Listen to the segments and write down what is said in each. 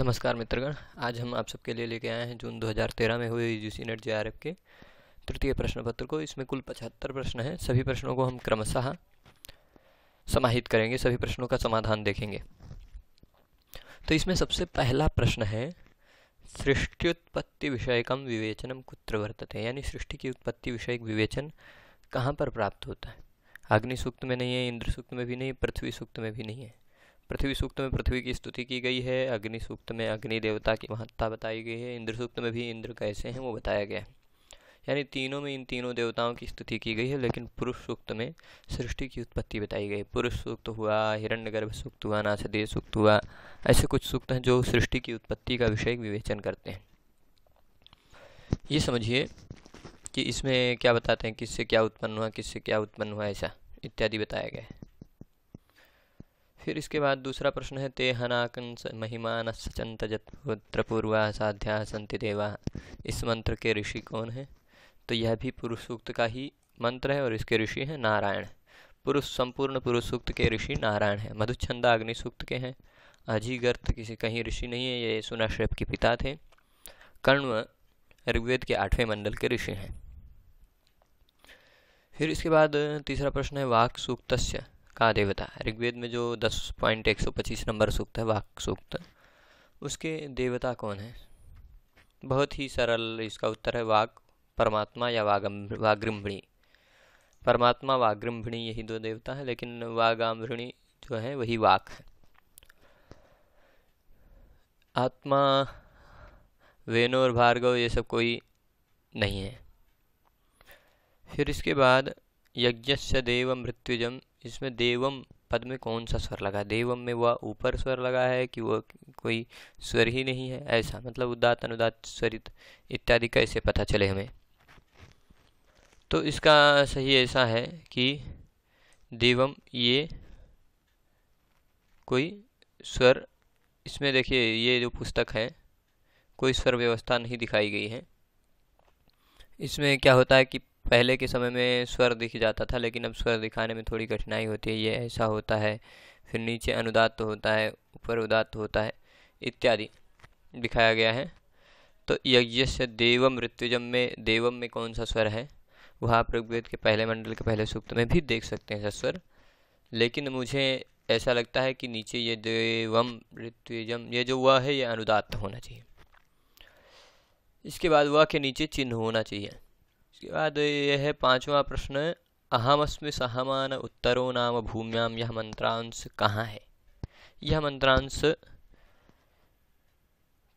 नमस्कार मित्रगण आज हम आप सबके लिए लेके आए हैं जून 2013 में हुए यू सी नेट जे के तृतीय प्रश्न पत्र को इसमें कुल पचहत्तर प्रश्न हैं सभी प्रश्नों को हम क्रमशः समाहित करेंगे सभी प्रश्नों का समाधान देखेंगे तो इसमें सबसे पहला प्रश्न है सृष्टियोत्पत्ति कम विवेचनम कुत्र वर्तते यानी सृष्टि की उत्पत्ति विषय विवेचन कहाँ पर प्राप्त होता है अग्नि सूक्त में नहीं है इंद्र सूक्त में भी नहीं पृथ्वी सूक्त में भी नहीं है पृथ्वी सूक्त में पृथ्वी की स्तुति की गई है अग्नि सूक्त में अग्नि देवता की महत्ता बताई गई है इंद्र सूक्त में भी इंद्र कैसे हैं वो बताया गया है यानी तीनों में इन तीनों देवताओं की स्तुति की गई है लेकिन पुरुष सूक्त में सृष्टि की उत्पत्ति बताई गई पुरुष सूक्त हुआ हिरण्यगर्भ सूक्त हुआ नासदेव सूक्त हुआ ऐसे कुछ सूक्त हैं जो सृष्टि की उत्पत्ति का विषय विवेचन करते हैं ये समझिए कि इसमें क्या बताते हैं किससे क्या उत्पन्न हुआ किससे क्या उत्पन्न हुआ ऐसा इत्यादि बताया गया है फिर इसके बाद दूसरा प्रश्न है ते हनाकन महिमान सचंत जत्र पूर्वा साध्या संति देवा इस मंत्र के ऋषि कौन है तो यह भी पुरुष सूक्त का ही मंत्र है और इसके ऋषि हैं नारायण पुरुष संपूर्ण पुरुष सूक्त के ऋषि नारायण है मधुच्छंदा अग्नि सूक्त के हैं अजीगर्थ किसी कहीं ऋषि नहीं है ये सुनाश्रेप के पिता थे कर्ण ऋग्वेद के आठवें मंडल के ऋषि हैं फिर इसके बाद तीसरा प्रश्न है वाक सूक्त का देवता ऋग्वेद में जो दस पॉइंट एक सौ पच्चीस नंबर सूक्त है वाक सूक्त उसके देवता कौन है बहुत ही सरल इसका उत्तर है वाक परमात्मा या वागम वाग्रम्भिणी परमात्मा वाग्रम्भिणी यही दो देवता हैं लेकिन वागाम्भिणी जो है वही वाक है आत्मा वेनो और भार्गव ये सब कोई नहीं है फिर इसके बाद यज्ञ देव मृत्युजम इसमें देवम पद में कौन सा स्वर लगा देवम में वह ऊपर स्वर लगा है कि वह कोई स्वर ही नहीं है ऐसा मतलब उदात अनुदात स्वरित इत्यादि कैसे पता चले हमें तो इसका सही ऐसा है कि देवम ये कोई स्वर इसमें देखिए ये जो पुस्तक है कोई स्वर व्यवस्था नहीं दिखाई गई है इसमें क्या होता है कि पहले के समय में स्वर दिख जाता था लेकिन अब स्वर दिखाने में थोड़ी कठिनाई होती है ये ऐसा होता है फिर नीचे अनुदात तो होता है ऊपर उदात होता है इत्यादि दिखाया गया है तो यज्ञ से देवम ऋत्युजम में देवम में कौन सा स्वर है वह आप ऋग्वेद के पहले मंडल के पहले सूक्त में भी देख सकते हैं सस्वर लेकिन मुझे ऐसा लगता है कि नीचे ये देवम ऋत्युजम ये जो वह है ये अनुदात होना चाहिए इसके बाद वह के नीचे चिन्ह होना चाहिए उसके बाद ये है पांचवा प्रश्न अहमअस्मि सहमान उत्तरो नाम भूम्याम यह मंत्रांश कहाँ है यह मंत्रांश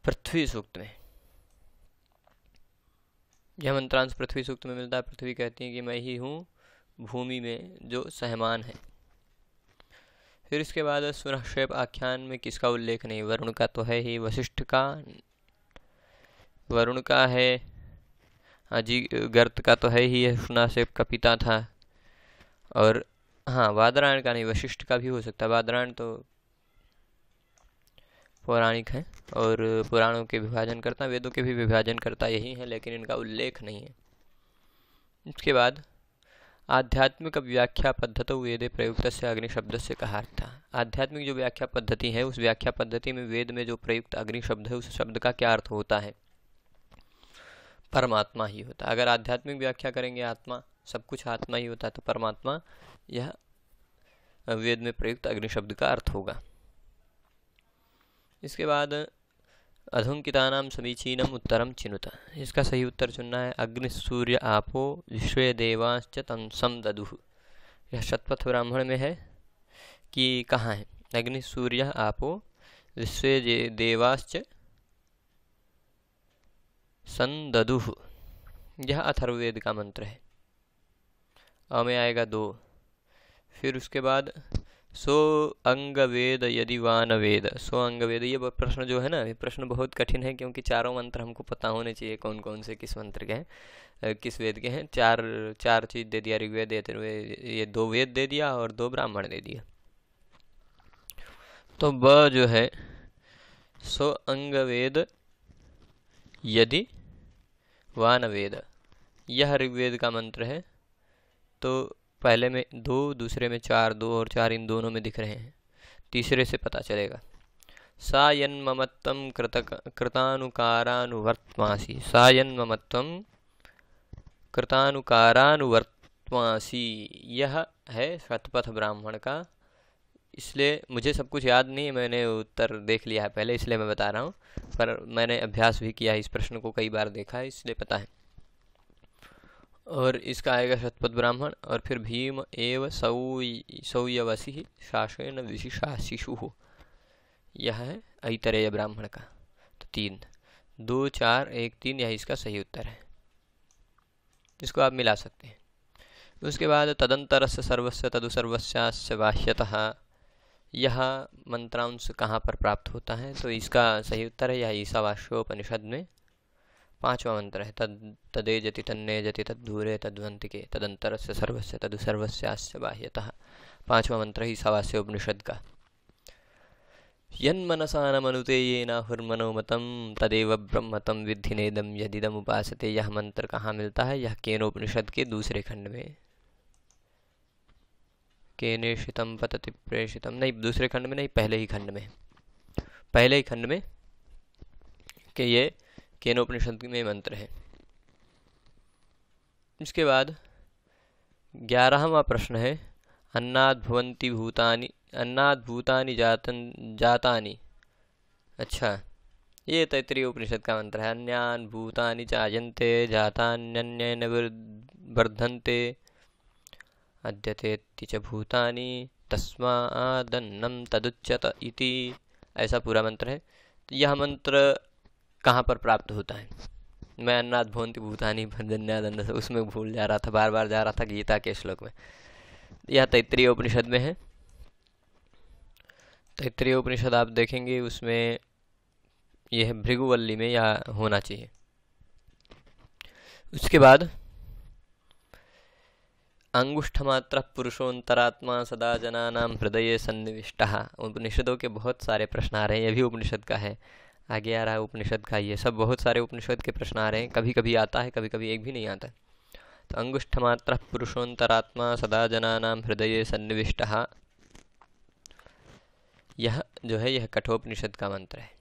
पृथ्वी सूक्त में यह मंत्रांश पृथ्वी सूक्त में मिलता है पृथ्वी कहती है कि मैं ही हूँ भूमि में जो सहमान है फिर इसके बाद सुनक्षेप आख्यान में किसका उल्लेख नहीं वरुण का तो है ही वशिष्ठ का वरुण का है हाँ जी गर्त का तो है ही हसनासेब का पिता था और हाँ वादरायण का नहीं वशिष्ठ का भी हो सकता है वादरायण तो पौराणिक है और पुराणों के विभाजन करता वेदों के भी विभाजन करता यही है लेकिन इनका उल्लेख नहीं है इसके बाद आध्यात्मिक व्याख्या पद्धत वेदे प्रयुक्त से अग्नि शब्द से कहा था आध्यात्मिक जो व्याख्या पद्धति है उस व्याख्या पद्धति में वेद में जो प्रयुक्त अग्नि शब्द है उस शब्द का क्या अर्थ होता है परमात्मा ही होता है अगर आध्यात्मिक व्याख्या करेंगे आत्मा सब कुछ आत्मा ही होता है तो परमात्मा यह वेद में प्रयुक्त अग्नि शब्द का अर्थ होगा इसके बाद अधुंकिता नाम समीचीनम उत्तरम चिन्हता इसका सही उत्तर चुनना है अग्नि सूर्य आपो विश्व देवाश्च तमसम ददुह यह शतपथ ब्राह्मण में है कि कहाँ है अग्नि सूर्य आपो विश्व देवाश्च संददुह यह अथर्ववेद का मंत्र है अ में आएगा दो फिर उसके बाद सो अंग वेद यदि वान वेद सो अंग वेद ये प्रश्न जो है ना ये प्रश्न बहुत कठिन है क्योंकि चारों मंत्र हमको पता होने चाहिए कौन कौन से किस मंत्र के हैं किस वेद के हैं चार चार चीज़ दे दिया ऋग्वेद ये दो वेद दे दिया और दो ब्राह्मण दे दिया तो ब जो है सो अंग वेद यदि वानवेद यह ऋग्वेद का मंत्र है तो पहले में दो दूसरे में चार दो और चार इन दोनों में दिख रहे हैं तीसरे से पता चलेगा सायन ममत्व कृतक कृतानुकारानुवर्तमासी सायन ममत्व कृतानुकारानुवर्तमासी यह है शतपथ ब्राह्मण का इसलिए मुझे सब कुछ याद नहीं मैंने उत्तर देख लिया है पहले इसलिए मैं बता रहा हूँ पर मैंने अभ्यास भी किया है इस प्रश्न को कई बार देखा है इसलिए पता है और इसका आएगा शतपथ ब्राह्मण और फिर भीम एव सौ सौयवसी शासन विशिषा शिशु हो यह है ऐतरेय ब्राह्मण का तो तीन दो चार एक तीन यह इसका सही उत्तर है इसको आप मिला सकते हैं उसके बाद तदंतरस्य सर्वस्य सर्वस्व बाह्यतः यह मंत्रांश कहाँ पर प्राप्त होता है तो इसका सही उत्तर है यह ईसावास्योपनिषद में पांचवा मंत्र है तद तदे जति तन्ने जति तद्धूरे तद्वंत के तदंतर से सर्वस्य तद बाह्यतः पांचवा मंत्र ही सवास्य का यन्मनसानमनुते येनाहुर्मनोमतं तदेव ब्रह्मतं विद्धि नेदम यदिदम उपासते यह मंत्र कहाँ मिलता है यह केनोपनिषद के दूसरे खंड में के निशितम पतति प्रेषितम नहीं दूसरे खंड में नहीं पहले ही खंड में पहले ही खंड में कि ये केनोपनिषद में मंत्र है इसके बाद ग्यारहवा प्रश्न है अन्नाद्भुवंती भूतानि अन्नाद्भूतानि जातन जातानी अच्छा ये तैतरीय उपनिषद का मंत्र है अन्यान भूतानि चाजनते जातान्यन्यन वर्धन्ते अद्यतेति च भूतानि तस्मादन्नम तदुच्यत इति ऐसा पूरा मंत्र है तो यह मंत्र कहाँ पर प्राप्त होता है मैं अन्नाथ भवंति भूतानी भजन्यादन्न उसमें भूल जा रहा था बार बार जा रहा था गीता के श्लोक में यह तैतृय उपनिषद में है तैतृय उपनिषद आप देखेंगे उसमें यह भृगुवल्ली में यह होना चाहिए उसके बाद अंगुष्ठ मात्र पुरुषोत्तरात्मा सदा जनानाम हृदय सन्निविष्ट उपनिषदों के बहुत सारे प्रश्न आ रहे हैं यह भी उपनिषद का है आगे आ रहा है उपनिषद का ये सब बहुत सारे उपनिषद के प्रश्न आ रहे हैं कभी कभी आता है कभी कभी एक भी नहीं आता तो अंगुष्ठ मात्र पुरुषोन्तरात्मा सदा जनानाम हृदय सन्निविष्ट यह जो है यह कठोपनिषद का मंत्र है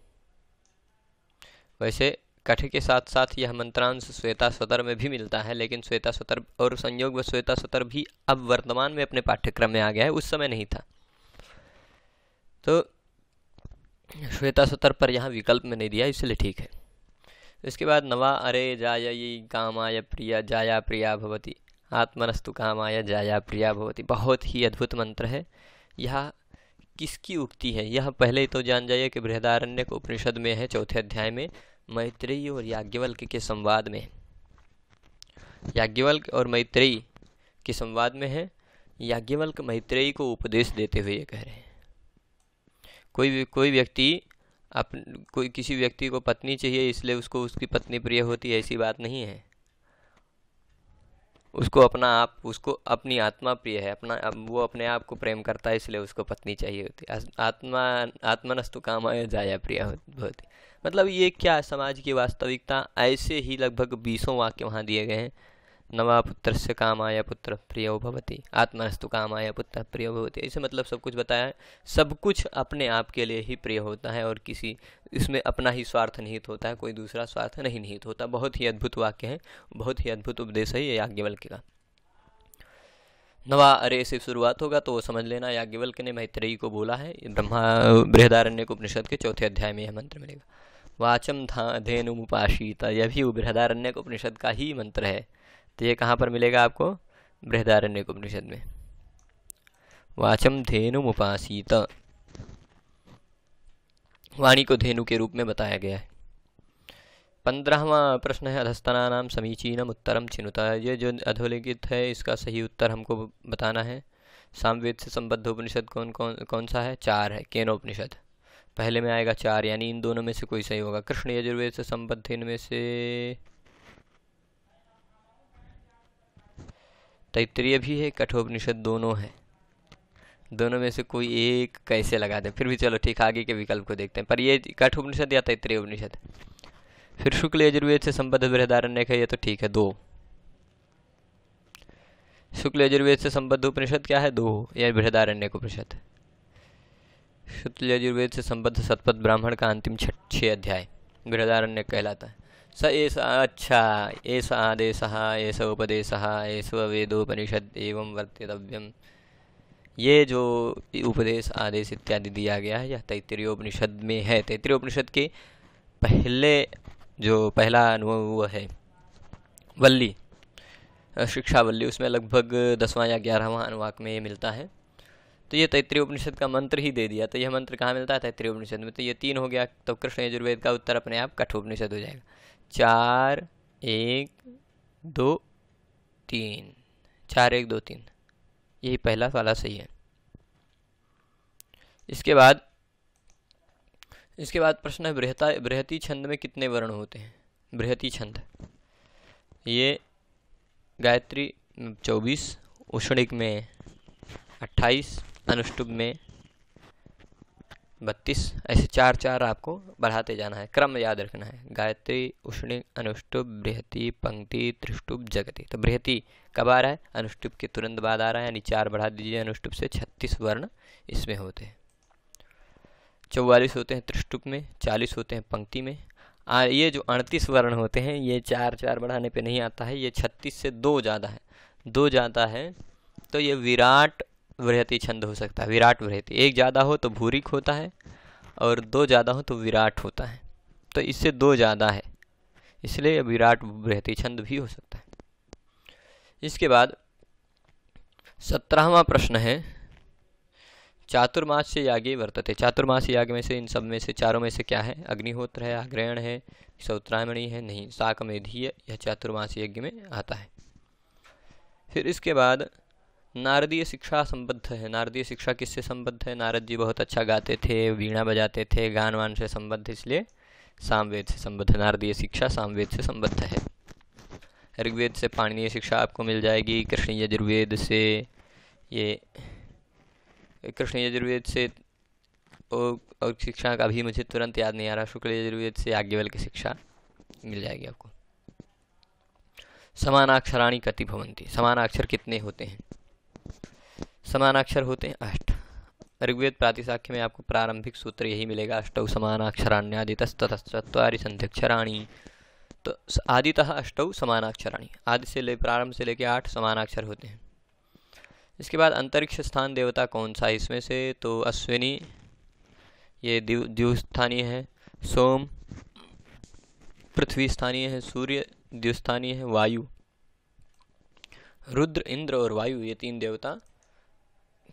वैसे कठ के साथ साथ यह मंत्रांश श्वेता स्वतर में भी मिलता है लेकिन श्वेता स्वतर और संयोग व श्वेता स्वतर भी अब वर्तमान में अपने पाठ्यक्रम में आ गया है उस समय नहीं था तो श्वेता स्वतर पर यहाँ विकल्प में नहीं दिया इसलिए ठीक है इसके बाद नवा अरे जाया कामाय प्रिया जाया प्रिया भवती आत्मनस्तु कामाय जाया प्रिया भवती बहुत ही अद्भुत मंत्र है यह किसकी उक्ति है यह पहले तो जान जाइए कि बृहदारण्य उपनिषद में है चौथे अध्याय में मैत्रेयी और याज्ञवल्क के संवाद में याज्ञवल्क और मैत्रेयी के संवाद में है याज्ञवल्क मैत्रेयी को उपदेश देते हुए ये कह रहे हैं कोई कोई व्यक्ति अप कोई किसी व्यक्ति को पत्नी चाहिए इसलिए उसको उसकी पत्नी प्रिय होती ऐसी बात नहीं है उसको अपना आप उसको अपनी आत्मा प्रिय है अपना वो अपने आप को प्रेम करता है इसलिए उसको पत्नी चाहिए होती आत्मा आत्मनस्तु काम जाया प्रिय होती मतलब ये क्या समाज की वास्तविकता ऐसे ही लगभग बीसों वाक्य वहाँ दिए गए हैं नवा पुत्र से आया पुत्र प्रियो भवती आत्मास्तु आया पुत्र प्रियो भवती ऐसे मतलब सब कुछ बताया है सब कुछ अपने आप के लिए ही प्रिय होता है और किसी इसमें अपना ही स्वार्थ निहित होता है कोई दूसरा स्वार्थ नहीं निहित होता बहुत ही अद्भुत वाक्य है बहुत ही अद्भुत उपदेश है ये याज्ञवल्क्य का नवा अरे से शुरुआत होगा तो समझ लेना याज्ञवल्क ने मैत्रेयी को बोला है ब्रह्मा बृहदारण्य उपनिषद के चौथे अध्याय में यह मंत्र मिलेगा वाचम धा धेनुपाशीता यह भी बृहदारण्य उपनिषद का ही मंत्र है तो ये कहाँ पर मिलेगा आपको बृहदारण्य उपनिषद में वाचम धेनु उपासित वाणी को धेनु के रूप में बताया गया है पंद्रहवा प्रश्न है अधस्तना नाम समीचीनम उत्तरम चिन्हता ये जो अधोलिखित है इसका सही उत्तर हमको बताना है सामवेद से संबद्ध उपनिषद कौन कौन कौन सा है चार है केनोपनिषद पहले में आएगा चार यानी इन दोनों में से कोई सही होगा कृष्ण यजुर्वेद से संबद्ध इनमें से तैतरीय भी है कठोपनिषद दोनों है दोनों में से कोई एक कैसे लगा दें फिर भी चलो ठीक आगे के विकल्प को देखते हैं पर ये कठोपनिषद या तैतरीय उपनिषद फिर शुक्ल यजुर्वेद से संबद्ध बृहदारण्य का ये तो ठीक है दो शुक्ल यजुर्वेद से संबद्ध उपनिषद क्या है दो या बृहदारण्य उपनिषद शुक्ल यजुर्वेद से संबद्ध सतपथ ब्राह्मण का अंतिम छठ छः अध्याय बृहदारण्य कहलाता है स एष अच्छा एष आदेशः एष उपदेशः एष वेदोपनिषद एवं वर्तितव्यम ये जो उपदेश आदेश इत्यादि दिया गया है यह तैतरीयोपनिषद में है तैतरीयोपनिषद के पहले जो पहला अनुभव वह है वल्ली शिक्षा वल्ली उसमें लगभग दसवां या ग्यारहवां अनुवाक में ये मिलता है तो ये तैतरीय उपनिषद का मंत्र ही दे दिया तो यह मंत्र कहाँ मिलता है तैतृय उपनिषद में तो ये तीन हो गया तो कृष्ण यजुर्वेद का उत्तर अपने आप कठोपनिषद हो जाएगा चार एक दो तीन चार एक दो तीन यही पहला वाला सही है इसके बाद इसके बाद प्रश्न है बृहता बृहती छंद में कितने वर्ण होते हैं बृहती छंद ये गायत्री चौबीस उष्णिक में अट्ठाईस अनुष्टुप में बत्तीस ऐसे चार चार आपको बढ़ाते जाना है क्रम याद रखना है गायत्री उष्णिक अनुष्टुप बृहति पंक्ति त्रिष्टुप जगती तो बृहति कब आ रहा है अनुष्टुप के तुरंत बाद आ रहा है यानी चार बढ़ा दीजिए अनुष्टुप से छत्तीस वर्ण इसमें होते हैं चौवालीस होते हैं त्रिष्टुप में चालीस होते हैं पंक्ति में आ, ये जो अड़तीस वर्ण होते हैं ये चार चार बढ़ाने पर नहीं आता है ये छत्तीस से दो ज़्यादा है दो ज़्यादा है तो ये विराट वृहति छंद हो सकता है विराट वृहति एक ज़्यादा हो तो भूरिक होता है और दो ज़्यादा हो तो विराट होता है तो इससे दो ज़्यादा है इसलिए विराट वृहति छंद भी हो सकता है इसके बाद सत्रहवा प्रश्न है चातुर्मास से यागे वर्तते चातुर्मास याग में से इन सब में से चारों में से क्या है अग्निहोत्र है अग्रहण है सौत्रायणी है नहीं साकमेधीय यह चातुर्मास यज्ञ में आता है फिर इसके बाद नारदीय शिक्षा संबद्ध है नारदीय शिक्षा किससे संबद्ध है नारद जी बहुत अच्छा गाते थे वीणा बजाते थे गान वान से संबद्ध इसलिए सामवेद से संबद्ध नारदीय शिक्षा सामवेद से संबद्ध है ऋग्वेद से पाणनीय शिक्षा आपको मिल जाएगी कृष्ण यजुर्वेद से ये कृष्ण यजुर्वेद से और शिक्षा का भी मुझे तुरंत याद नहीं आ रहा शुक्ल यजुर्वेद से आज्ञवल की शिक्षा मिल जाएगी आपको समानाक्षराणी कति भवंती समानाक्षर कितने होते हैं समानाक्षर होते हैं अष्ट ऋग्वेद प्रातिशाख्य में आपको प्रारंभिक सूत्र यही मिलेगा अष्टौ तस्तरी संध्यक्षराणी तो आदितः अष्टौ समानाक्षराणी आदि से ले प्रारंभ से लेकर आठ समानाक्षर होते हैं इसके बाद अंतरिक्ष स्थान देवता कौन सा है इसमें से तो अश्विनी ये दिव द्युस्थानीय है सोम पृथ्वी स्थानीय है सूर्य द्युस्थानीय है वायु रुद्र इंद्र और वायु ये तीन देवता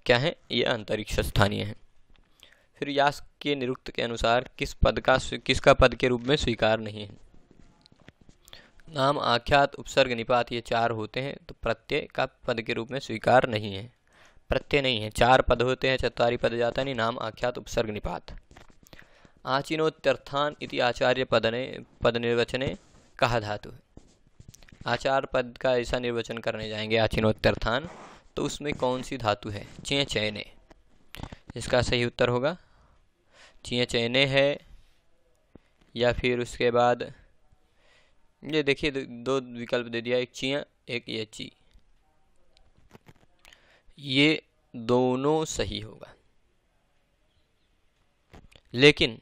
क्या हैं ये अंतरिक्ष स्थानीय हैं फिर यास के निरुक्त के अनुसार किस पद का किसका पद के रूप में स्वीकार नहीं है नाम आख्यात उपसर्ग निपात ये चार होते हैं तो प्रत्यय का पद के रूप में स्वीकार नहीं है प्रत्यय नहीं है चार पद होते हैं चतारी पद जाता नहीं नाम आख्यात उपसर्ग निपात आचिनोत्यर्थान इति आचार्य पद ने पद निर्वचने कहा धातु आचार पद का ऐसा निर्वचन करने जाएंगे आचिनोत्यर्थान तो उसमें कौन सी धातु है चिया चैने इसका सही उत्तर होगा चिया चैने है या फिर उसके बाद ये देखिए दो विकल्प दे दिया एक चिया एक ये ची ये दोनों सही होगा लेकिन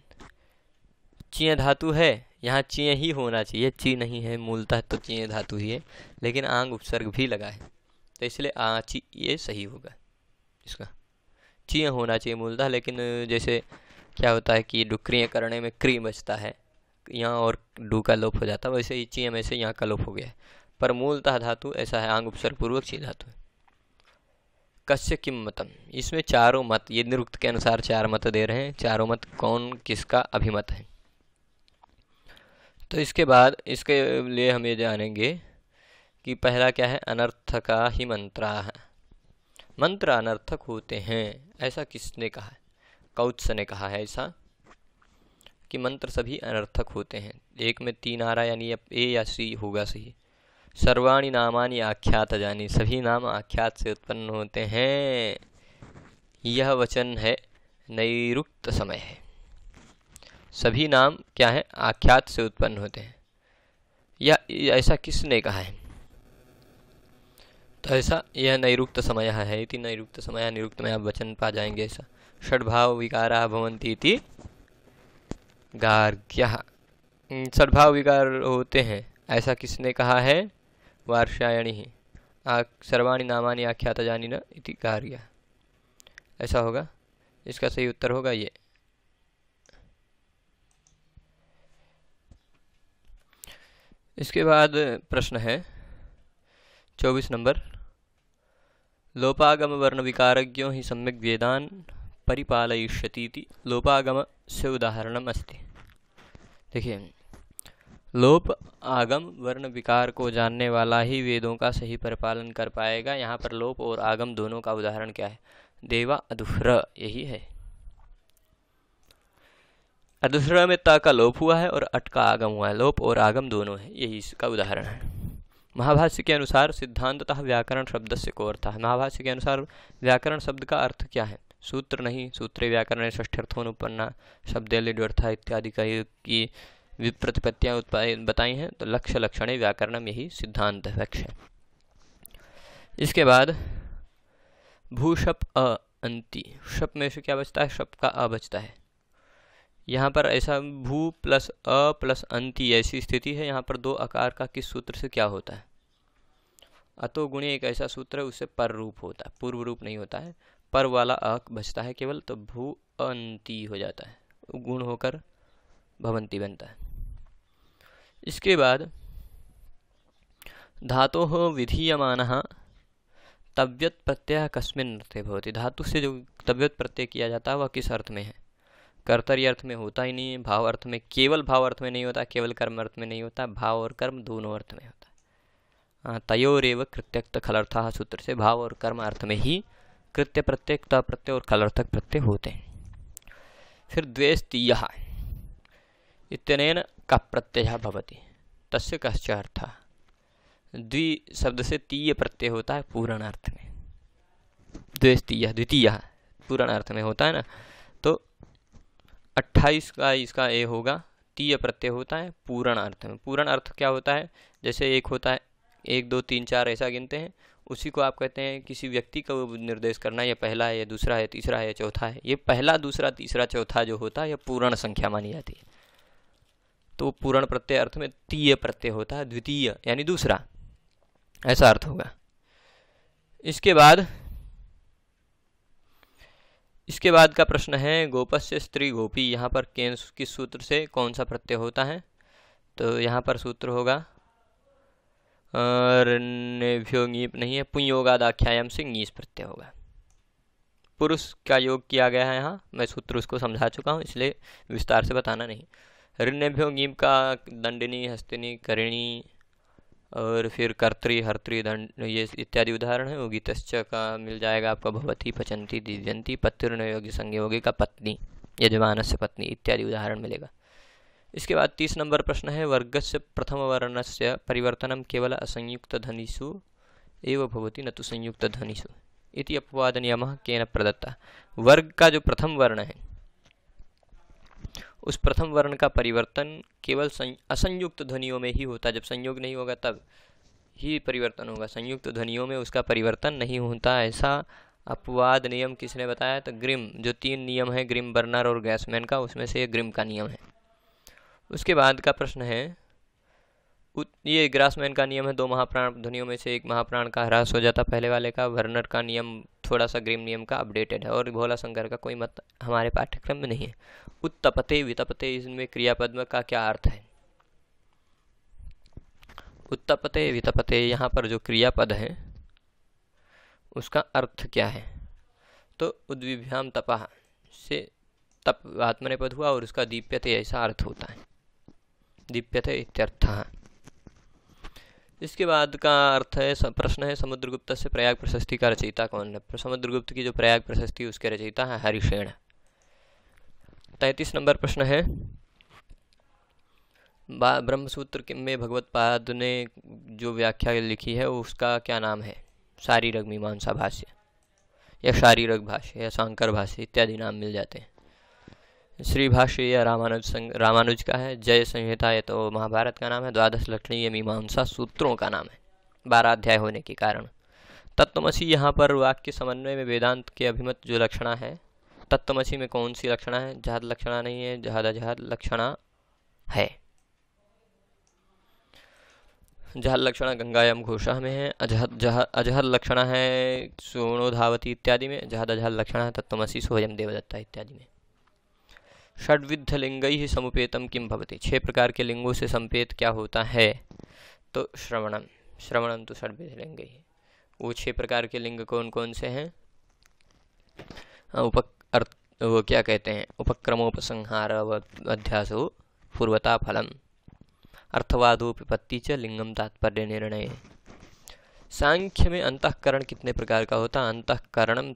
चिया धातु है यहाँ चिया ही होना चाहिए ची नहीं है मूलतः तो चिया धातु ही है लेकिन आंग उपसर्ग भी लगा है तो इसलिए आची ये सही होगा इसका चिया होना चाहिए मूलतः लेकिन जैसे क्या होता है कि डुक्रियाँ करने में क्री बचता है यहाँ और डू का लोप हो जाता है वैसे ही चिया में से यहाँ का लोप हो गया है पर मूलतः धातु ऐसा है आंग उपसर्ग पूर्वक ची धातु कश्य किम मतम इसमें चारों मत ये निरुक्त के अनुसार चार मत दे रहे हैं चारों मत कौन किसका अभिमत है तो इसके बाद इसके लिए हम ये जानेंगे कि पहला क्या है अनर्थ का ही मंत्रा है मंत्र अनर्थक होते हैं ऐसा किसने कहा है कौत्स ने कहा है ऐसा कि मंत्र सभी अनर्थक होते हैं एक में तीन आ रहा यानी ए या सी होगा सही सर्वाणी नामानी आख्यात जानी सभी नाम आख्यात से उत्पन्न होते हैं यह वचन है नैरुक्त समय है सभी नाम क्या है आख्यात से उत्पन्न होते हैं या ऐसा किसने कहा है तो ऐसा यह नैरुक्त समय है इति नैरुक्त समय निरुक्त में आप वचन पा जाएंगे ऐसा षड भाव विकारा भवंती इति गार्ग्य षड्भाव विकार होते हैं ऐसा किसने कहा है वार्षायणी ही सर्वाणी नामानी आख्यात जानी न इति गार्ग्य ऐसा होगा इसका सही उत्तर होगा ये इसके बाद प्रश्न है चौबीस नंबर लोपागम लोपागमवर्णविकारज्ञो ही सम्यक वेदान परिपालयती लोपागम से उदाहरणम अस्ति देखिए लोप आगम वर्ण विकार को जानने वाला ही वेदों का सही परिपालन कर पाएगा यहाँ पर लोप और आगम दोनों का उदाहरण क्या है देवा अधुह्र यही है अधुह्र में त का लोप हुआ है और अट का आगम हुआ है लोप और आगम दोनों है यही इसका उदाहरण है महाभाष्य के अनुसार सिद्धांततः व्याकरण शब्द से को अर्थ है महाभाष्य के अनुसार व्याकरण शब्द का अर्थ क्या है सूत्र नहीं सूत्रे व्याकरण षष्ठ्यर्थोनुपन्ना शब्द लिड्यर्था इत्यादि का की विप्रतिपत्तियां उत्पाद बताई हैं तो लक्ष्य लक्षण में यही सिद्धांत है इसके बाद भूषप अंति शप में से क्या बचता है शप का अ बचता है यहाँ पर ऐसा भू प्लस अ प्लस अंति ऐसी स्थिति है यहाँ पर दो आकार का किस सूत्र से क्या होता है अतो गुणी एक ऐसा सूत्र है उससे पर रूप होता है पूर्व रूप नहीं होता है पर वाला अ बचता है केवल तो भू अंति हो जाता है गुण होकर भवंती बनता है इसके बाद धातो विधीयमान तव्यत प्रत्यय कस्मिन अर्थे भवती धातु से जो तव्यत प्रत्यय किया जाता है वह किस अर्थ में है कर्तरी अर्थ में होता ही नहीं है भाव अर्थ में केवल भाव अर्थ में नहीं होता केवल कर्म अर्थ में नहीं होता भाव और कर्म दोनों अर्थ में होता है हाँ, तयोरेव कृत्यक्त खलर्था सूत्र से भाव और कर्म अर्थ में ही कृत्य प्रत्येक प्रत्यय और खलर्थक प्रत्यय होते हैं फिर द्वेस्तीय इतन का प्रत्यय भवती तस् कश्च अर्थ द्वि शब्द से तीय प्रत्यय होता है पूर्ण अर्थ में द्वेस्तीय द्वितीय पूर्ण अर्थ में होता है ना अट्ठाईस का इसका ए होगा तीय प्रत्यय होता है पूर्ण अर्थ में पूर्ण अर्थ क्या होता है जैसे एक होता है एक दो तीन चार ऐसा गिनते हैं उसी को आप कहते हैं किसी व्यक्ति का निर्देश करना यह पहला है या दूसरा है तीसरा है या चौथा है ये पहला दूसरा तीसरा चौथा जो होता है यह पूर्ण संख्या मानी जाती है तो पूर्ण प्रत्यय अर्थ में तीय प्रत्यय होता है द्वितीय यानी दूसरा ऐसा अर्थ होगा इसके बाद इसके बाद का प्रश्न है गोपस्य स्त्री गोपी यहाँ पर केन किस सूत्र से कौन सा प्रत्यय होता है तो यहाँ पर सूत्र होगा और नीप नहीं है पुयोगादाख्यायम से नीस प्रत्यय होगा पुरुष का योग किया गया है यहाँ मैं सूत्र उसको समझा चुका हूँ इसलिए विस्तार से बताना नहीं ऋण्यभ्यो का दंडिनी हस्तिनी करिणी और फिर कर्त्री हर्त्री दंड ये इत्यादि उदाहरण है योगी तस्य का मिल जाएगा आपका भवती पचंती दिव्यंती पत्र योगी संयोगी होगी का पत्नी यजमान से पत्नी इत्यादि उदाहरण मिलेगा इसके बाद तीस नंबर प्रश्न है वर्ग से प्रथम वर्ण से परिवर्तन केवल असंयुक्त धनिषु एवं भवती न तो संयुक्त धनिषु इति अपवाद नियम केन प्रदत्ता वर्ग का जो प्रथम वर्ण है उस प्रथम वर्ण का परिवर्तन केवल असंयुक्त ध्वनियों में ही होता जब संयोग नहीं होगा तब ही परिवर्तन होगा संयुक्त ध्वनियों में उसका परिवर्तन नहीं होता ऐसा अपवाद नियम किसने बताया तो ग्रिम जो तीन नियम है ग्रिम बर्नर और गैसमैन का उसमें से ग्रिम का नियम है उसके बाद का प्रश्न है ये ग्रासमैन का नियम है दो महाप्राण ध्वनियों में से एक महाप्राण का ह्रास हो जाता पहले वाले का वर्नर का नियम थोड़ा सा ग्रीम नियम का अपडेटेड है और भोला शंकर का कोई मत हमारे पाठ्यक्रम में नहीं है उत्तपते वितपते इसमें क्रियापद का क्या अर्थ है उत्तपते वितपते यहाँ पर जो क्रियापद है उसका अर्थ क्या है तो उद्विभ्याम तपा से तप आत्मनेपद हुआ और उसका दीप्यते ऐसा अर्थ होता है दीप्यते इत्यर्थ इसके बाद का अर्थ है प्रश्न है समुद्रगुप्त से प्रयाग प्रशस्ति का रचयिता कौन है समुद्रगुप्त की जो प्रयाग प्रशस्ति उसके रचयिता है हरिषेण तैतीस नंबर प्रश्न है ब्रह्मसूत्र में भगवत पाद ने जो व्याख्या लिखी है उसका क्या नाम है शारीरक मीमांसा भाष्य या शारीरक भाष्य या शांकर भाष्य इत्यादि नाम मिल जाते हैं श्री भाष्य रामानुज संग रामानुज का है जय संहिता ये तो महाभारत का नाम है द्वादश लक्षणीय मीमांसा सूत्रों का नाम है बारह अध्याय होने के कारण तत्वमसी यहाँ पर वाक्य समन्वय में वेदांत के अभिमत जो लक्षणा है तत्वमसी में कौन सी लक्षणा है जहाद लक्षणा नहीं है जहाद अजहाद लक्षणा है जहल लक्षणा गंगायाम घोषा में है अजहद जहा अजहद लक्षणा है सुवर्णोधावती इत्यादि में जहाद अजहद लक्षणा है तत्वमसी सोयम देवदत्ता इत्यादि में षडविध लिंग ही समुपेतम किम भवती छह प्रकार के लिंगों से संपेत क्या होता है तो श्रवणम श्रवणम तो षडविध लिंग ही वो छह प्रकार के लिंग कौन कौन से हैं हाँ, उपक अर्थ वो क्या कहते हैं उपक्रमोपसंहार हो पूर्वता फलम अर्थवादोपत्ति च लिंगम तात्पर्य निर्णय सांख्य में अंतकरण कितने प्रकार का होता अंतकरणम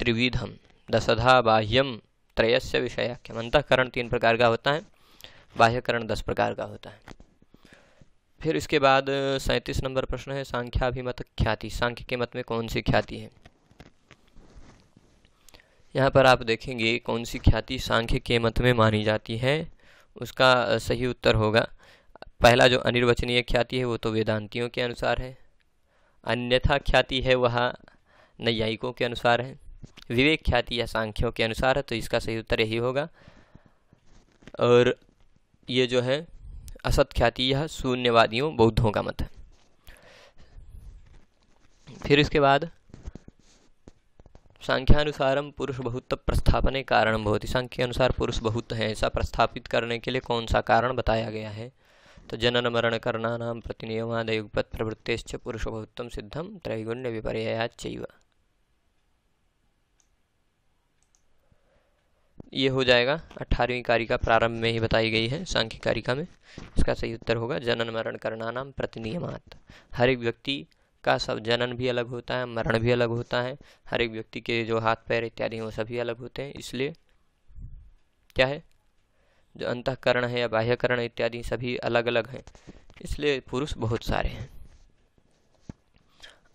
त्रिविधम दशधा बाह्यम त्रयस्य विषय किम अंतकरण तीन प्रकार का होता है बाह्यकरण दस प्रकार का होता है फिर इसके बाद सैंतीस नंबर प्रश्न है सांख्याभिमत ख्याति सांख्य के मत में कौन सी ख्याति है यहाँ पर आप देखेंगे कौन सी ख्याति सांख्य के मत में मानी जाती है उसका सही उत्तर होगा पहला जो अनिर्वचनीय ख्याति है वो तो वेदांतियों के अनुसार है अन्यथा ख्याति है वह नैयायिकों के अनुसार है विवेक ख्याति या सांख्यों के अनुसार है तो इसका सही उत्तर यही होगा और ये जो है असत ख्याति यह शून्यवादियों बौद्धों का मत है फिर इसके बाद सांख्यानुसारम पुरुष बहुत प्रस्थापने कारण बहुत ही सांख्य अनुसार पुरुष बहुत हैं ऐसा प्रस्थापित करने के लिए कौन सा कारण बताया गया है तो जनन मरण करना नाम प्रतिनियमादयुगपत प्रवृत्तेश्च पुरुष बहुत्तम सिद्धम त्रैगुण्य विपर्याच ये हो जाएगा अठारहवीं कारिका प्रारंभ में ही बताई गई है सांख्य कारिका में इसका सही उत्तर होगा जनन मरण करना नाम प्रतिनियमात हर एक व्यक्ति का सब जनन भी अलग होता है मरण भी अलग होता है हर एक व्यक्ति के जो हाथ पैर इत्यादि हैं वो सभी अलग होते हैं इसलिए क्या है जो अंतकरण है या बाह्यकरण इत्यादि सभी अलग अलग हैं इसलिए पुरुष बहुत सारे हैं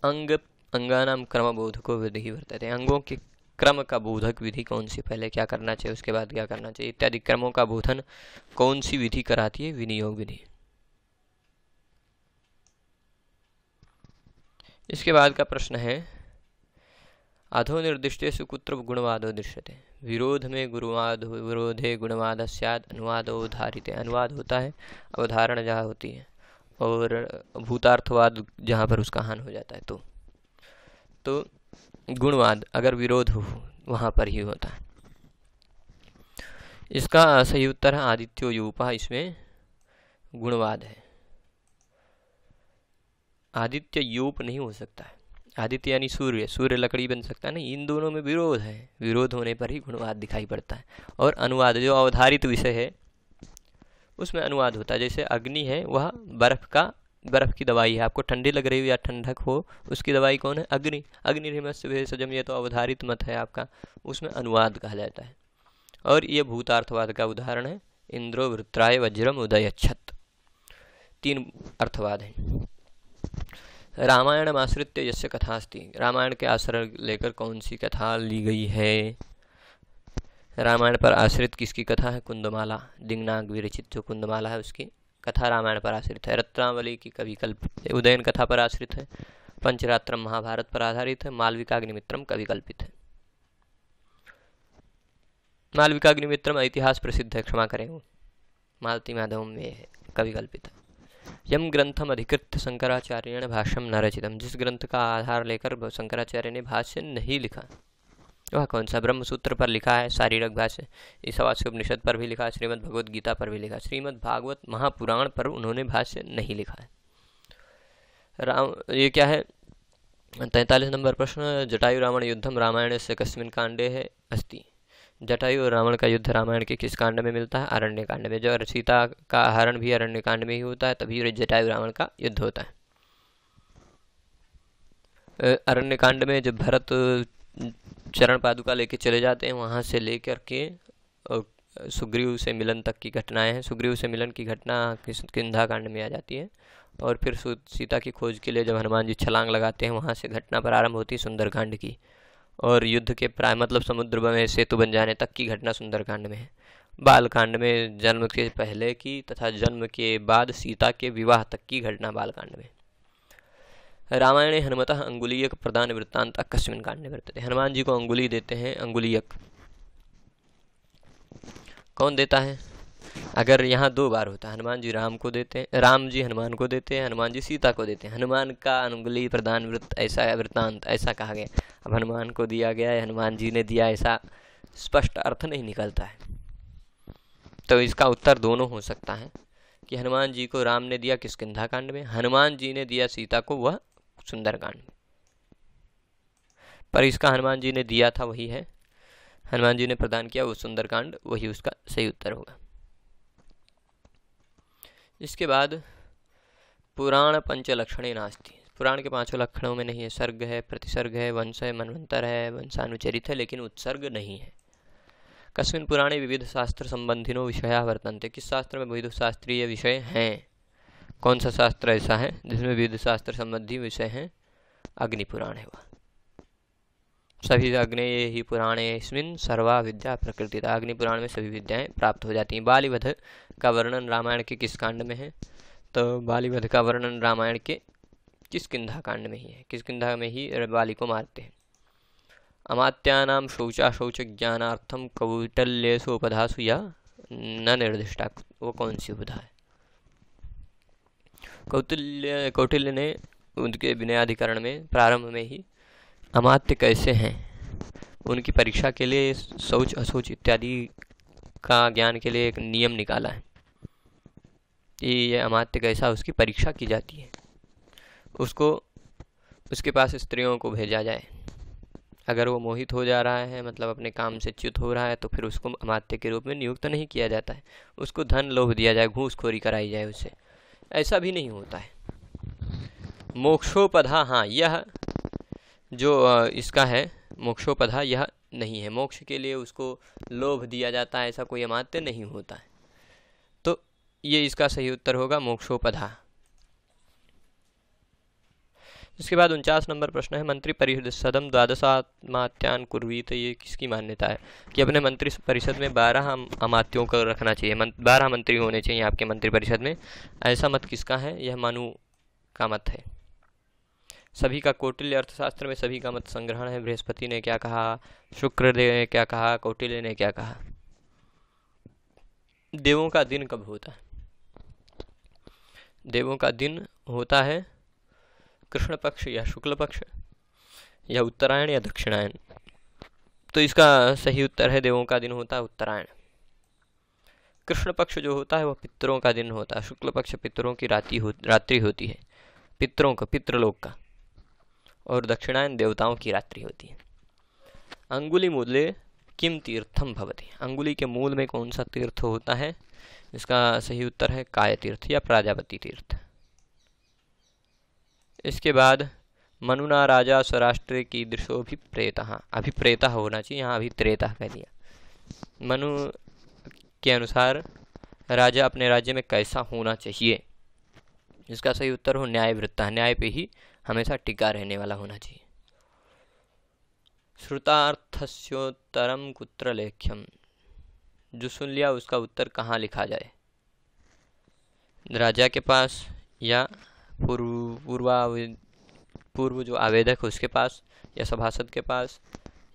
अंग अंगानाम क्रमबोध को विधि वर्तते अंगों के क्रम का बोधक विधि कौन सी पहले क्या करना चाहिए उसके बाद क्या करना चाहिए इत्यादि क्रमों का बोधन कौन सी विधि कराती है विनियोग विधि इसके बाद का प्रश्न है अधो निर्दिष्टे सुकुत्र गुणवादो दृश्यते विरोध में गुणवाद विरोधे गुणवाद सद अनुवाद उदाहरित अनुवाद होता है अवधारण जहाँ होती है और भूतार्थवाद जहाँ पर उसका हान हो जाता है तो तो गुणवाद अगर विरोध हो वहाँ पर ही होता है इसका सही उत्तर है आदित्यो यूपा इसमें गुणवाद है आदित्य यूप नहीं हो सकता है आदित्य यानी सूर्य सूर्य लकड़ी बन सकता है ना इन दोनों में विरोध है विरोध होने पर ही गुणवाद दिखाई पड़ता है और अनुवाद जो अवधारित विषय है उसमें अनुवाद होता है जैसे अग्नि है वह बर्फ का बर्फ़ की दवाई है आपको ठंडी लग रही हो या ठंडक हो उसकी दवाई कौन है अग्नि अग्नि रिमस सजम ये तो अवधारित मत है आपका उसमें अनुवाद कहा जाता है और ये भूतार्थवाद का उदाहरण है इंद्रो वृत्राय वज्रम उदय छत तीन अर्थवाद हैं रामायण आश्रित्य जैसे कथा अस्ती रामायण के आश्रय लेकर कौन सी कथा ली गई है रामायण पर आश्रित किसकी कथा है कुंदमाला दिंगनाग विरचित जो कुंदमाला है उसकी कथा रामायण पर आश्रित है रत्नावली की कवि कल्प उदयन कथा पर आश्रित है पंचरात्र महाभारत पर आधारित है मालविकाग्निमित्रम कवि कल्पित है मालविकाग्निमित्रम इतिहास प्रसिद्ध है क्षमा करें वो मालती माधव में कवि कल्पित है यम ग्रंथम अधिकृत शंकराचार्य ने भाष्यम न रचितम जिस ग्रंथ का आधार लेकर शंकराचार्य ने भाष्य नहीं लिखा वह कौन सा ब्रह्मसूत्र पर लिखा है शारीरक भाष्य ईसावासी उपनिषद पर भी लिखा है श्रीमद् भगवद गीता पर भी लिखा है श्रीमद् भागवत महापुराण पर उन्होंने भाष्य नहीं लिखा है राम ये क्या है तैंतालीस नंबर प्रश्न जटायु रावण युद्धम रामायण से कस्मिन कांडे है अस्ति जटायु और रावण का युद्ध रामायण के किस कांड में मिलता है अरण्य कांड में जो सीता का हरण भी अरण्य कांड में ही होता है तभी जटायु रावण का युद्ध होता है अरण्य कांड में जब भरत चरण पादुका लेके चले जाते हैं वहाँ से लेकर के सुग्रीव से मिलन तक की घटनाएं हैं सुग्रीव से मिलन की घटना किंधा कांड में आ जाती है और फिर सीता की खोज के लिए जब हनुमान जी छलांग लगाते हैं वहाँ से घटना प्रारंभ होती है सुंदरकांड की और युद्ध के प्राय मतलब समुद्र में सेतु बन जाने तक की घटना सुंदरकांड में है बालकांड में जन्म के पहले की तथा जन्म के बाद सीता के विवाह तक की घटना बालकांड में रामायणे हनुमतः अंगुलीयक प्रधान वृत्तांत अकस्मिन कांड वर्तते हनुमान जी को अंगुली देते हैं अंगुलीयक कौन देता है अगर यहाँ दो बार होता है हनुमान जी राम को देते हैं राम जी हनुमान को देते हैं हनुमान जी सीता को देते हैं हनुमान का अंगुली प्रधान वृत्त ऐसा वृत्तांत ऐसा कहा गया अब हनुमान को दिया गया है हनुमान जी ने दिया ऐसा स्पष्ट अर्थ नहीं निकलता है तो इसका उत्तर दोनों हो सकता है कि हनुमान जी को राम ने दिया किस कांड में हनुमान जी ने दिया सीता को वह सुंदरकांड पर इसका हनुमान जी ने दिया था वही है हनुमान जी ने प्रदान किया वो सुंदरकांड वही उसका सही उत्तर होगा इसके बाद पुराण पंचलक्षण नास्ती पुराण के पांचों लक्षणों में नहीं है सर्ग है प्रतिसर्ग है वंश है मनवंतर है वंशानुचरित है लेकिन उत्सर्ग नहीं है कस्मिन पुराणे विविध शास्त्र संबंधिनो विषया वर्तनते किस शास्त्र में विविध शास्त्रीय विषय हैं कौन सा शास्त्र ऐसा है जिसमें विविध शास्त्र संबंधी विषय हैं अग्नि पुराण है वह सभी अग्नि ही पुराणे इसमिन सर्वा विद्या प्रकृति अग्नि पुराण में सभी विद्याएं प्राप्त हो जाती हैं बालीवध का वर्णन रामायण के किस कांड में है तो बालीवध का वर्णन रामायण के किस किंधा कांड में ही है किस किंधा में ही बाली को मारते हैं अमात्यानाम शौचा शौच ज्ञानार्थम कौटल्यसु उपधासु या न निर्दिष्टा वो कौन सी उपधा है कौटिल्य कौटिल्य ने उनके विनयाधिकरण में प्रारंभ में ही अमात्य कैसे हैं उनकी परीक्षा के लिए सोच असोच इत्यादि का ज्ञान के लिए एक नियम निकाला है कि ये अमात्य कैसा उसकी परीक्षा की जाती है उसको उसके पास स्त्रियों को भेजा जाए अगर वो मोहित हो जा रहा है मतलब अपने काम से च्युत हो रहा है तो फिर उसको अमात्य के रूप में नियुक्त तो नहीं किया जाता है उसको धन लोभ दिया जाए घूसखोरी कराई जाए उसे ऐसा भी नहीं होता है मोक्षोपधा हाँ यह जो इसका है मोक्षोपधा यह नहीं है मोक्ष के लिए उसको लोभ दिया जाता है ऐसा कोई अमात्य नहीं होता है तो ये इसका सही उत्तर होगा मोक्षोपधा इसके बाद उनचास नंबर प्रश्न है मंत्री परिषद सदम द्वादशात्मात्यान तो ये किसकी मान्यता है कि अपने मंत्री परिषद में बारह अमात्यों को रखना चाहिए मं, बारह मंत्री होने चाहिए आपके मंत्री परिषद में ऐसा मत किसका है यह मानु का मत है सभी का कौटिल्य अर्थशास्त्र में सभी का मत संग्रहण है बृहस्पति ने क्या कहा शुक्रदेव ने क्या कहा कौटिल्य ने क्या कहा देवों का दिन कब होता है देवों का दिन होता है कृष्ण पक्ष या शुक्ल पक्ष या उत्तरायण या दक्षिणायन तो इसका सही उत्तर है देवों का दिन होता है उत्तरायण कृष्ण पक्ष जो होता है वह पितरों का दिन होता है शुक्ल पक्ष पितरों की राति हो रात्रि होती है पितरों का पितृलोक का और दक्षिणायन देवताओं की रात्रि होती है अंगुली मूल्य किम तीर्थम भवती अंगुली के मूल में कौन सा तीर्थ होता है इसका सही उत्तर है काय तीर्थ या प्राजापति तीर्थ इसके बाद मनुना राजा स्वराष्ट्र की अभी अभिप्रेता होना चाहिए यहाँ त्रेता कह दिया मनु के अनुसार राजा अपने राज्य में कैसा होना चाहिए इसका सही उत्तर हो न्याय वृत्ता न्याय पे ही हमेशा टिका रहने वाला होना चाहिए श्रुतार्थस्योत्तरम कुत्र लेख्यम जो सुन लिया उसका उत्तर कहाँ लिखा जाए राजा के पास या पूर्व पूर्वा पूर्व जो आवेदक है उसके पास या सभासद के पास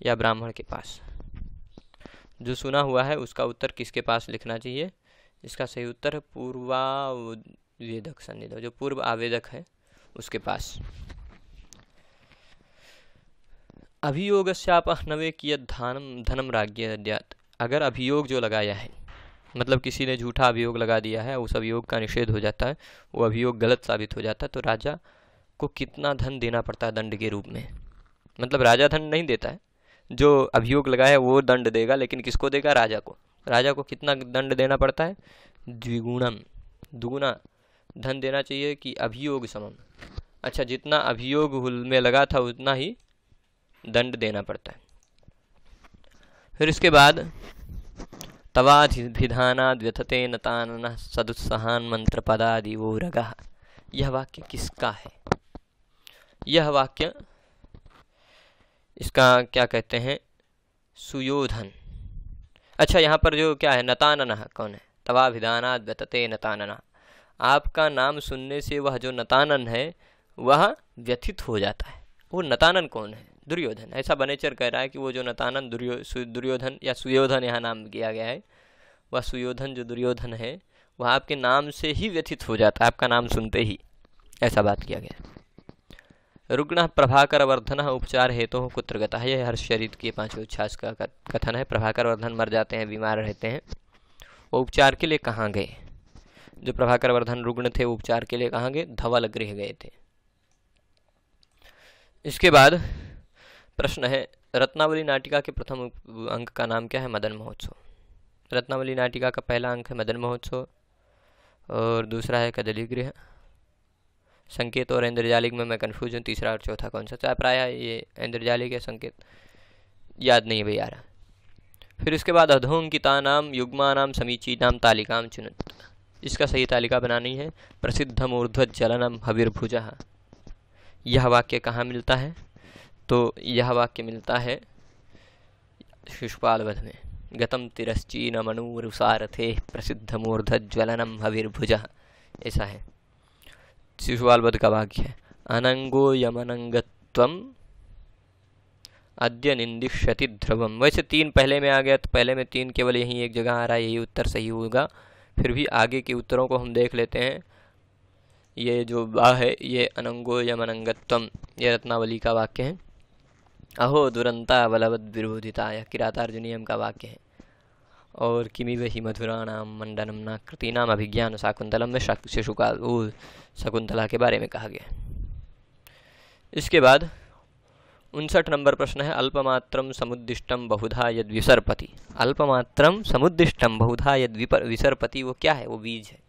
या ब्राह्मण के पास जो सुना हुआ है उसका उत्तर किसके पास लिखना चाहिए इसका सही उत्तर है पूर्वावेदक संधि जो पूर्व आवेदक है उसके पास अभियोग से आप अहनवे किय धान धनम राज्य अगर अभियोग जो लगाया है मतलब किसी ने झूठा अभियोग लगा दिया है उस अभियोग का निषेध हो जाता है वो अभियोग गलत साबित हो जाता है तो राजा को कितना धन देना पड़ता है दंड के रूप में मतलब राजा धन नहीं देता है जो अभियोग लगाए वो दंड देगा लेकिन किसको देगा राजा को राजा को कितना दंड देना पड़ता है द्विगुणम दुगुना धन देना चाहिए कि अभियोग समम अच्छा जितना अभियोग में लगा था उतना ही दंड देना पड़ता है फिर इसके बाद तवाधिभिधानाद्व्यथते सदुत्साहन मंत्र सदुत्साहान वो रगः यह वाक्य किसका है यह वाक्य इसका क्या कहते हैं सुयोधन अच्छा यहाँ पर जो क्या है नतानन कौन है तवाभिधाना व्यतते नतानना आपका नाम सुनने से वह जो नतानन है वह व्यथित हो जाता है वो नतानन कौन है दुर्योधन ऐसा बनेचर कह रहा है कि वो जो नतानन दुर्यो दुर्योधन या सुयोधन यहाँ नाम किया गया है वह सुयोधन जो दुर्योधन है वह आपके नाम से ही व्यथित हो जाता है आपका नाम सुनते ही ऐसा बात किया गया रुग्ण प्रभाकर वर्धन उपचार हेतु तो गता है यह हर शरीर के पांचवें उच्छ्वास का कथन है प्रभाकर वर्धन मर जाते हैं बीमार रहते हैं वो उपचार के लिए कहाँ गए जो प्रभाकर वर्धन रुग्ण थे वो उपचार के लिए कहाँ गए धवल गृह गए थे इसके बाद प्रश्न है रत्नावली नाटिका के प्रथम अंक का नाम क्या है मदन महोत्सव रत्नावली नाटिका का पहला अंक है मदन महोत्सव और दूसरा है कदली गृह संकेत और इंद्रजालिक में मैं कन्फ्यूज हूँ तीसरा और चौथा कौन सा चाहे प्राय ये इंद्रजालिक या संकेत याद नहीं है भैया रहा फिर उसके बाद अधोंकिता नाम युग्मा नाम समीची नाम तालिकाम चुनत इसका सही तालिका बनानी है प्रसिद्धम ऊर्ध्वत जलनम हबीरभुजा यह वाक्य कहाँ मिलता है तो यह वाक्य मिलता है शिशुपाल वध में गतम तिरश्चीन मनुरुसारथे प्रसिद्ध मूर्धज्वलनम हविर्भुज ऐसा है शिशुपाल वध का वाक्य है अनंगो यमनंगत्वम अद्य निंदिष्यति ध्रुवम वैसे तीन पहले में आ गया तो पहले में तीन केवल यही एक जगह आ रहा है यही उत्तर सही होगा फिर भी आगे के उत्तरों को हम देख लेते हैं ये जो बा है ये अनंगो यमनंगत्वम ये रत्नावली का वाक्य है अहो दुरंता बलवद विरोधिता यह का वाक्य है और किमिव वही मधुराणाम मंडनम कृति नाम अभिज्ञान शाकुंतलम में शिशुका शकुंतला के बारे में कहा गया इसके बाद उनसठ नंबर प्रश्न है अल्पमात्रम समुद्दिष्टम बहुधा यद विसर्पति अल्पमात्रम समुद्दिष्टम बहुधा यद विसर्पति वो क्या है वो बीज है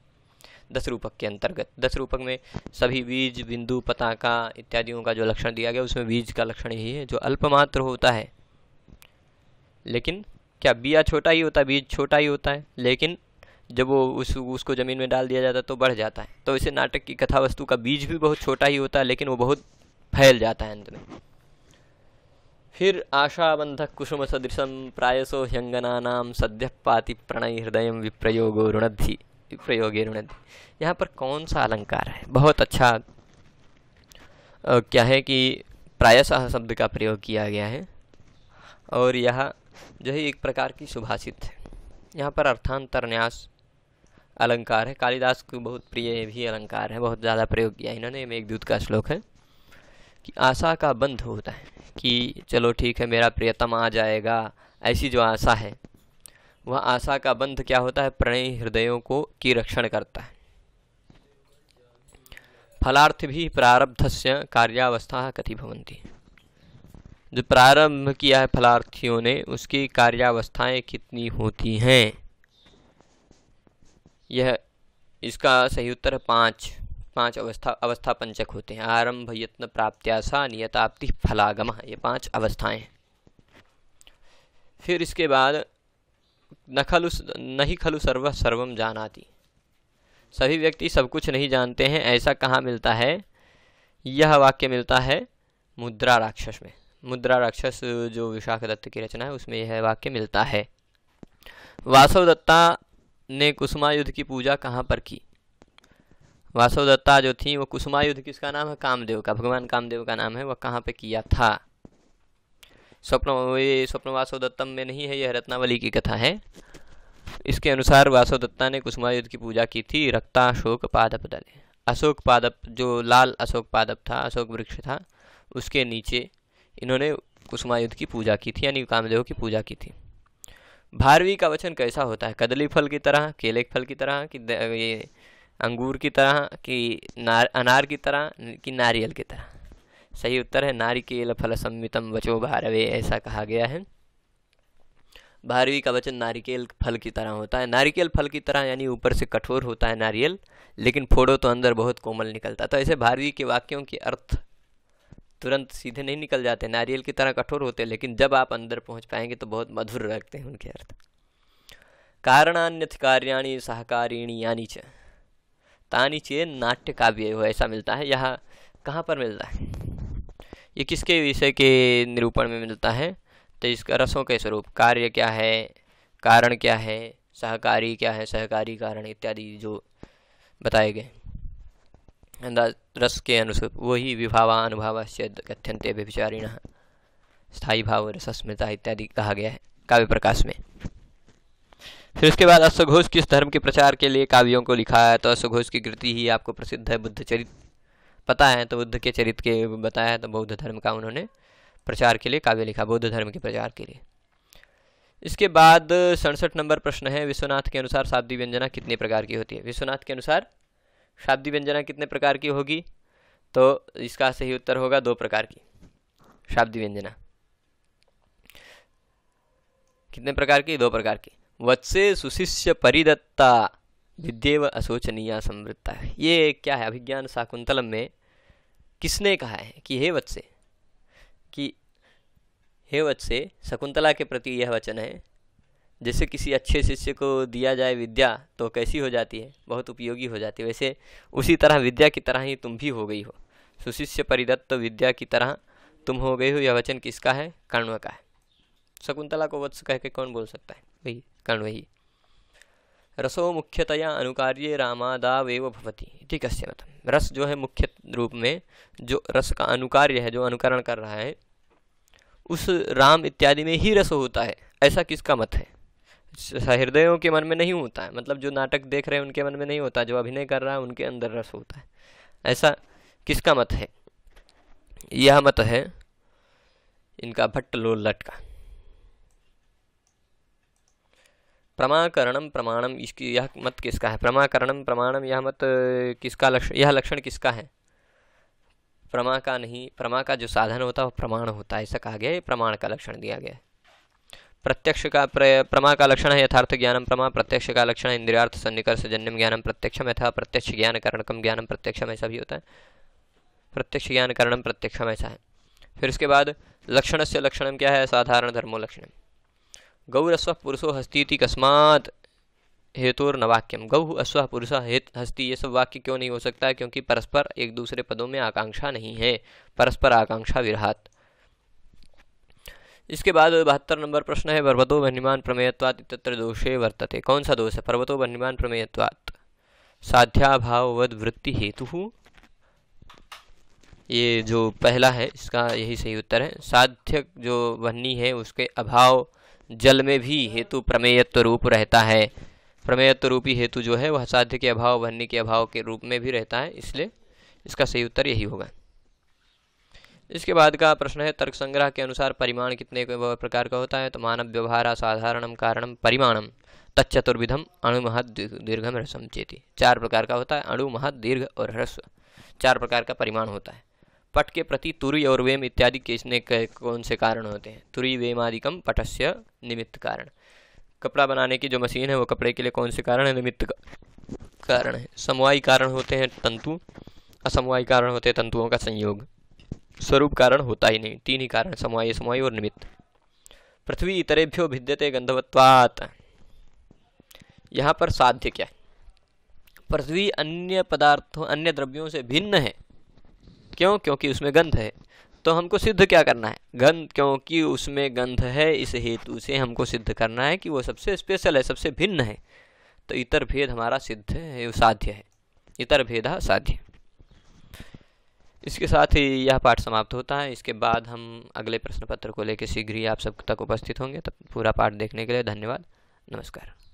दस रूपक के अंतर्गत दस रूपक में सभी बीज बिंदु पताका इत्यादियों का जो लक्षण दिया गया उसमें बीज का लक्षण यही है जो अल्पमात्र होता है लेकिन क्या बिया छोटा ही होता है बीज छोटा ही होता है लेकिन जब वो उस उसको ज़मीन में डाल दिया जाता है तो बढ़ जाता है तो इसे नाटक की कथा वस्तु का बीज भी बहुत छोटा ही होता है लेकिन वो बहुत फैल जाता है अंत में फिर आशाबंधक कुसुम सदृशम प्रायसो ह्यंगना सद्य पाति प्रणय हृदय विप्रयोगो ऋणद्धि प्रयोग रुणंती यहाँ पर कौन सा अलंकार है बहुत अच्छा आ, क्या है कि प्रायशाह शब्द का प्रयोग किया गया है और यह जो है एक प्रकार की सुभाषित है यहाँ पर अर्थांतरन्यास अलंकार है कालिदास को बहुत प्रिय भी अलंकार है बहुत ज़्यादा प्रयोग किया इन्होंने मेघदूत का श्लोक है कि आशा का बंध होता है कि चलो ठीक है मेरा प्रियतम आ जाएगा ऐसी जो आशा है वह आशा का बंध क्या होता है प्रणयी हृदयों को की रक्षण करता है फलार्थ भी प्रारब्ध से कार्यावस्था भवंती जो प्रारंभ किया है फलार्थियों ने उसकी कार्यावस्थाएं कितनी होती हैं यह इसका सही उत्तर है पाँच पांच अवस्था अवस्था पंचक होते हैं आरंभ यत्न प्राप्त्याशा नियताप्ति फलागम ये पांच अवस्थाएं फिर इसके बाद न खलु नहीं खलु सर्व सर्वम जानाती सभी व्यक्ति सब कुछ नहीं जानते हैं ऐसा कहाँ मिलता है यह वाक्य मिलता है मुद्रा राक्षस में मुद्रा राक्षस जो विशाख दत्त की रचना है उसमें यह वाक्य मिलता है वासव दत्ता ने कुसुमायुद्ध की पूजा कहाँ पर की वासव दत्ता जो थी वो कुसुमायुद्ध किसका नाम है कामदेव का भगवान कामदेव का नाम है वह कहाँ पर किया था स्वप्न ये स्वप्न वासोदत्तम में नहीं है यह रत्नावली की कथा है इसके अनुसार वासवदत्ता ने युद्ध की पूजा की थी रक्ता अशोक पादप दले अशोक पादप जो लाल अशोक पादप था अशोक वृक्ष था उसके नीचे इन्होंने कुसुमायुद्ध की पूजा की थी यानी कामदेव की पूजा की थी भारवी का वचन कैसा होता है कदली फल की तरह केले फल की तरह कि ये अंगूर की तरह कि अनार की तरह कि नारियल की तरह सही उत्तर है नारिकेल फल संयुतम वचो भारवे ऐसा कहा गया है भारवी का वचन नारिकेल फल की तरह होता है नारिकेल फल की तरह यानी ऊपर से कठोर होता है नारियल लेकिन फोड़ो तो अंदर बहुत कोमल निकलता है तो ऐसे भारवी के वाक्यों के अर्थ तुरंत सीधे नहीं निकल जाते नारियल की तरह कठोर होते हैं लेकिन जब आप अंदर पहुंच पाएंगे तो बहुत मधुर रखते हैं उनके अर्थ कारणान्यथ कार्याणी सहकारिणी यानी च तानी चे नाट्य काव्य हो ऐसा मिलता है यह कहाँ पर मिलता है ये किसके विषय के निरूपण में मिलता है तो इसका रसों के स्वरूप कार्य क्या है कारण क्या है सहकारी क्या है सहकारी कारण इत्यादि जो बताए गए रस के अनुसार वही विभावा अनुभाव से कथ्यंते व्यभिचारिण स्थायी भाव रसस्मृता इत्यादि कहा गया है काव्य प्रकाश में फिर उसके बाद अश्वघोष किस धर्म के प्रचार के लिए काव्यों को लिखा है तो अश्वघोष की कृति ही आपको प्रसिद्ध है बुद्ध चरित्र पता है तो बुद्ध के चरित्र के बताया है तो बौद्ध धर्म का उन्होंने प्रचार के लिए काव्य लिखा बौद्ध धर्म के प्रचार के लिए इसके बाद सड़सठ नंबर प्रश्न है विश्वनाथ के अनुसार शाब्दी व्यंजना कितने प्रकार की होती है विश्वनाथ के अनुसार शाब्दी व्यंजना कितने प्रकार की होगी तो इसका सही उत्तर होगा दो प्रकार की शाब्दी व्यंजना कितने प्रकार की दो प्रकार की वत्से सुशिष्य परिदत्ता विद्येव अशोचनीय संवृत्ता ये क्या है अभिज्ञान शाकुंतलम में किसने कहा है कि हे वत्से कि हे वत्से शकुंतला के प्रति यह वचन है जैसे किसी अच्छे शिष्य को दिया जाए विद्या तो कैसी हो जाती है बहुत उपयोगी हो जाती है वैसे उसी तरह विद्या की तरह ही तुम भी हो गई हो सुशिष्य परिदत्त विद्या की तरह तुम हो गई हो यह वचन किसका है कर्ण का है शकुंतला को वत्स कह के कौन बोल सकता है वही कर्ण ही रसो मुख्यतया अनुकार्य रामादावेव भवती इति कस्य मतम रस जो है मुख्य रूप में जो रस का अनुकार्य है जो अनुकरण कर रहा है उस राम इत्यादि में ही रस होता है ऐसा किसका मत है सहृदयों के मन में नहीं होता है मतलब जो नाटक देख रहे हैं उनके मन में नहीं होता जो अभिनय कर रहा है उनके अंदर रस होता है ऐसा किसका मत है यह मत है इनका भट्ट लोल लट का प्रमाकरणम प्रमाणम इसकी यह मत किसका है प्रमाकरणम प्रमाणम यह मत किसका लक्षण यह लक्षण किसका है प्रमा का नहीं प्रमा का जो साधन होता है वह प्रमाण होता है ऐसा कहा गया है प्रमाण का लक्षण दिया गया है प्रत्यक्ष का प्र, प्रमा का लक्षण है यथार्थ ज्ञानम प्रमा प्रत्यक्ष का लक्षण इंद्रियार्थ सन्निकर्ष जन्यम ज्ञानम प्रत्यक्षम यथा प्रत्यक्ष ज्ञान कारणकम ज्ञानम प्रत्यक्षम ऐसा भी होता है प्रत्यक्ष ज्ञान प्रत्यक्ष प्रत्यक्षम ऐसा है फिर उसके बाद लक्षण से लक्षणम क्या है साधारण धर्मो लक्षणम गौरस्व पुरुषो हस्ती कस्मात हेतुर्नवाक्यम गौ अश्व पुरुष हित हस्ती ये सब वाक्य क्यों नहीं हो सकता है क्योंकि परस्पर एक दूसरे पदों में आकांक्षा नहीं है परस्पर आकांक्षा विराहत इसके बाद बहत्तर नंबर प्रश्न है पर्वतो बन्यमान प्रमेयत्वात इतत्र दोषे वर्तते कौन सा दोष है पर्वतो वन्यमान प्रमेयत्वात साध्याभाववद वृत्ति हेतु ये जो पहला है इसका यही सही उत्तर है साध्य जो वन्नी है उसके अभाव जल में भी हेतु प्रमेयत्व रूप रहता है प्रमेयत्व रूपी हेतु जो है वह साध्य के अभाव भन्य के अभाव के रूप में भी रहता है इसलिए इसका सही उत्तर यही होगा इसके बाद का प्रश्न है तर्क संग्रह के अनुसार परिमाण कितने प्रकार का होता है तो मानव व्यवहार असाधारण कारणम परिमाणम तत्चतुर्विधम अणु महद दीर्घम रसम चेती चार प्रकार का होता है अणु महद दीर्घ और ह्रस्व चार प्रकार का परिमाण होता है पट के प्रति तुरी और वेम इत्यादि केचने के कौन से कारण होते हैं तुरी वेम कम पटस्य निमित्त कारण कपड़ा बनाने की जो मशीन है वो कपड़े के लिए कौन से कारण है निमित्त कारण है समवायी कारण होते हैं तंतु असमवायी कारण होते हैं तंतुओं का संयोग स्वरूप कारण होता ही नहीं तीन ही कारण समवायी समवायी और निमित्त पृथ्वी इतरेभ्यो भिद्यते गंधवत्वात् यहाँ पर साध्य क्या है पृथ्वी अन्य पदार्थों अन्य द्रव्यों से भिन्न है क्यों क्योंकि उसमें गंध है तो हमको सिद्ध क्या करना है गंध क्योंकि उसमें गंध है इस हेतु से हमको सिद्ध करना है कि वो सबसे स्पेशल है सबसे भिन्न है तो इतर भेद हमारा सिद्ध है साध्य है इतर भेद साध्य इसके साथ ही यह पाठ समाप्त होता है इसके बाद हम अगले प्रश्न पत्र को लेकर शीघ्र ही आप सब तक उपस्थित होंगे तब पूरा पाठ देखने के लिए धन्यवाद नमस्कार